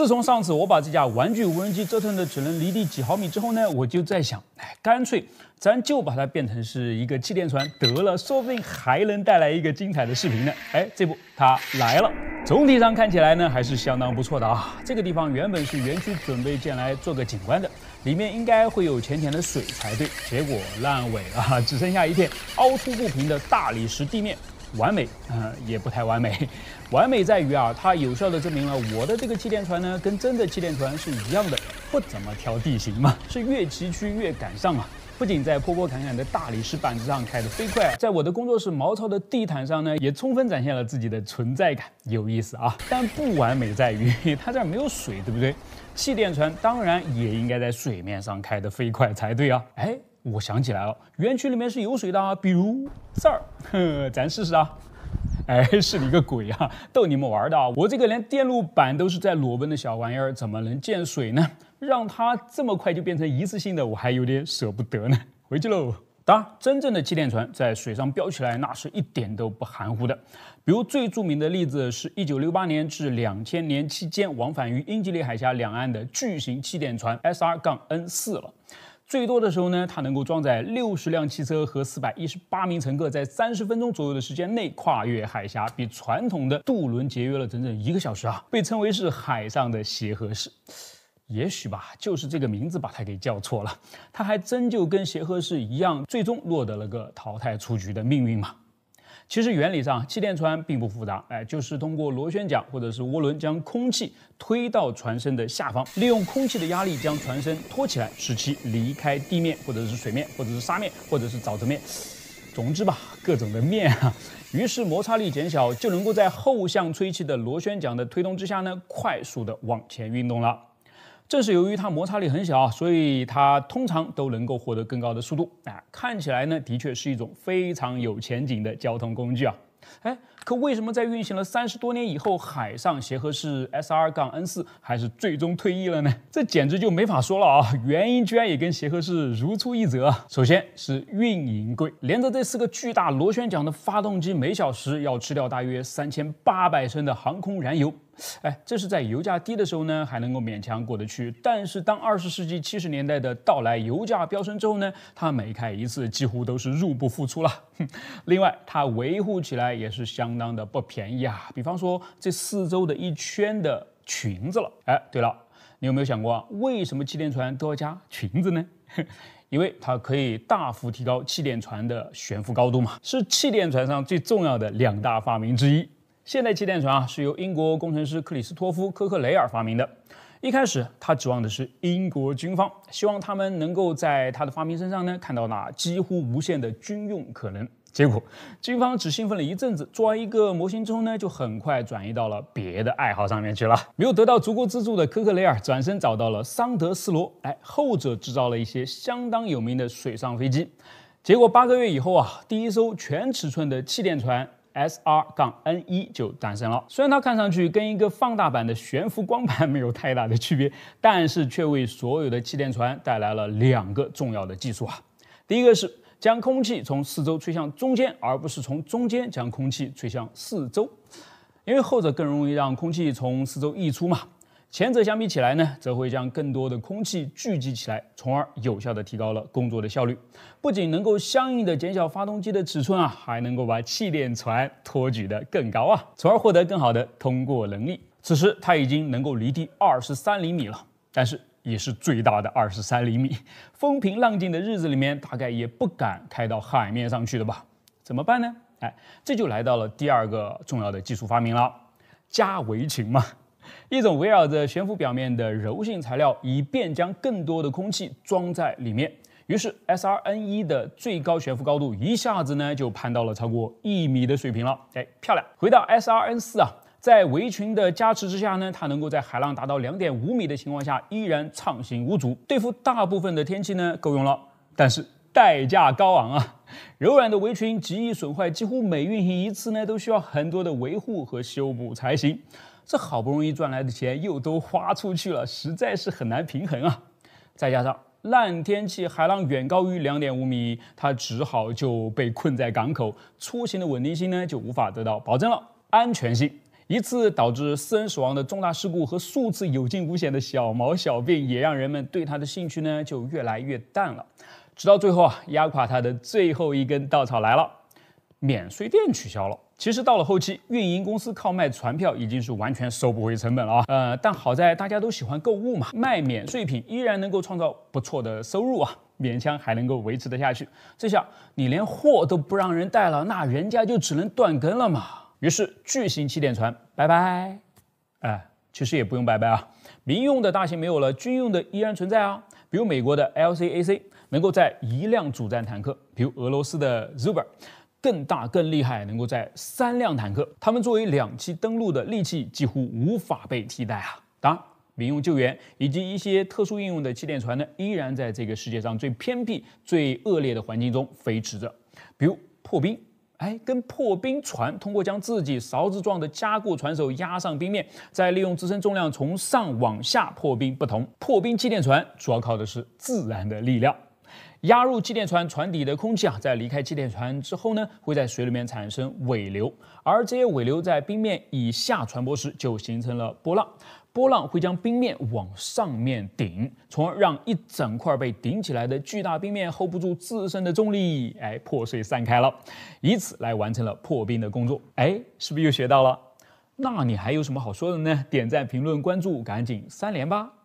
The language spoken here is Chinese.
自从上次我把这架玩具无人机折腾的只能离地几毫米之后呢，我就在想，哎，干脆咱就把它变成是一个气垫船得了，说不定还能带来一个精彩的视频呢。哎，这不，它来了。总体上看起来呢，还是相当不错的啊。这个地方原本是园区准备建来做个景观的，里面应该会有浅浅的水才对，结果烂尾了，只 剩下一片凹凸不平的大理石地面。完美，嗯，也不太完美。完美在于啊，它有效地证明了我的这个气垫船呢，跟真的气垫船是一样的，不怎么挑地形嘛，是越崎岖越赶上啊。不仅在坡坡坎坎的大理石板子上开得飞快，在我的工作室毛糙的地毯上呢，也充分展现了自己的存在感，有意思啊。但不完美在于 它这儿没有水，对不对？气垫船当然也应该在水面上开得飞快才对啊。哎。我想起来了，园区里面是有水的，比如这儿，咱试试啊。哎，是你个鬼呀，逗你们玩的啊！我这个连电路板都是在裸奔的小玩意儿，怎么能见水呢？让它这么快就变成一次性的，我还有点舍不得呢。回去喽。当然，真正的气垫船在水上飙起来，那是一点都不含糊的。比如最著名的例子是1968年至2000年期间往返于英吉利海峡两岸的巨型气垫船 SR- 杠 N 四了。最多的时候呢，它能够装载六十辆汽车和四百一十八名乘客，在三十分钟左右的时间内跨越海峡，比传统的渡轮节约了整整一个小时啊，被称为是海上的协和式。也许吧，就是这个名字把它给叫错了，它还真就跟协和式一样，最终落得了个淘汰出局的命运嘛。其实原理上，气垫船并不复杂，哎，就是通过螺旋桨或者是涡轮将空气推到船身的下方，利用空气的压力将船身托起来，使其离开地面或者是水面，或者是沙面，或者是沼泽面，总之吧，各种的面啊。于是摩擦力减小，就能够在后向吹气的螺旋桨的推动之下呢，快速的往前运动了。正是由于它摩擦力很小，所以它通常都能够获得更高的速度。啊，看起来呢，的确是一种非常有前景的交通工具啊。哎，可为什么在运行了三十多年以后，海上协和式 S R- 杠 N 四还是最终退役了呢？这简直就没法说了啊！原因居然也跟协和式如出一辙。首先是运营贵，连着这四个巨大螺旋桨的发动机，每小时要吃掉大约三千八百升的航空燃油。哎，这是在油价低的时候呢，还能够勉强过得去。但是当二十世纪七十年代的到来，油价飙升之后呢，它每开一次几乎都是入不敷出了。另外，它维护起来也是相当的不便宜啊。比方说，这四周的一圈的裙子了。哎，对了，你有没有想过，为什么气垫船都要加裙子呢？因为它可以大幅提高气垫船的悬浮高度嘛。是气垫船上最重要的两大发明之一。现代气垫船啊，是由英国工程师克里斯托夫·科克雷尔发明的。一开始，他指望的是英国军方，希望他们能够在他的发明身上呢，看到那几乎无限的军用可能。结果，军方只兴奋了一阵子，做完一个模型之后呢，就很快转移到了别的爱好上面去了。没有得到足够资助的科克雷尔，转身找到了桑德斯罗，哎，后者制造了一些相当有名的水上飞机。结果八个月以后啊，第一艘全尺寸的气垫船。S R 杠 N 一就诞生了。虽然它看上去跟一个放大版的悬浮光盘没有太大的区别，但是却为所有的气垫船带来了两个重要的技术啊。第一个是将空气从四周吹向中间，而不是从中间将空气吹向四周，因为后者更容易让空气从四周溢出嘛。前者相比起来呢，则会将更多的空气聚集起来，从而有效地提高了工作的效率。不仅能够相应的减小发动机的尺寸啊，还能够把气垫船托举得更高啊，从而获得更好的通过能力。此时它已经能够离地二十三厘米了，但是也是最大的二十三厘米。风平浪静的日子里面，大概也不敢开到海面上去的吧？怎么办呢？哎，这就来到了第二个重要的技术发明了，加围裙嘛。一种围绕着悬浮表面的柔性材料，以便将更多的空气装在里面。于是，S R N 一的最高悬浮高度一下子呢就攀到了超过一米的水平了。哎，漂亮！回到 S R N 四啊，在围裙的加持之下呢，它能够在海浪达到两点五米的情况下依然畅行无阻，对付大部分的天气呢够用了。但是代价高昂啊。柔软的围裙极易损坏，几乎每运行一次呢，都需要很多的维护和修补才行。这好不容易赚来的钱又都花出去了，实在是很难平衡啊！再加上烂天气，海浪远高于两点五米，它只好就被困在港口，出行的稳定性呢就无法得到保证了。安全性一次导致四人死亡的重大事故和数次有惊无险的小毛小病，也让人们对它的兴趣呢就越来越淡了。直到最后啊，压垮他的最后一根稻草来了，免税店取消了。其实到了后期，运营公司靠卖船票已经是完全收不回成本了啊。呃，但好在大家都喜欢购物嘛，卖免税品依然能够创造不错的收入啊，勉强还能够维持得下去。这下你连货都不让人带了，那人家就只能断根了嘛。于是巨型气垫船拜拜，哎，其实也不用拜拜啊，民用的大型没有了，军用的依然存在啊，比如美国的 LCA C。能够在一辆主战坦克，比如俄罗斯的 Zubr，更大更厉害；能够在三辆坦克，它们作为两栖登陆的利器，几乎无法被替代啊！当然，民用救援以及一些特殊应用的气垫船呢，依然在这个世界上最偏僻、最恶劣的环境中飞驰着，比如破冰。哎，跟破冰船通过将自己勺子状的加固船首压上冰面，再利用自身重量从上往下破冰不同，破冰气垫船主要靠的是自然的力量。压入气垫船船底的空气啊，在离开气垫船之后呢，会在水里面产生尾流，而这些尾流在冰面以下传播时，就形成了波浪。波浪会将冰面往上面顶，从而让一整块被顶起来的巨大冰面 hold 不住自身的重力，哎，破碎散开了，以此来完成了破冰的工作。哎，是不是又学到了？那你还有什么好说的呢？点赞、评论、关注，赶紧三连吧！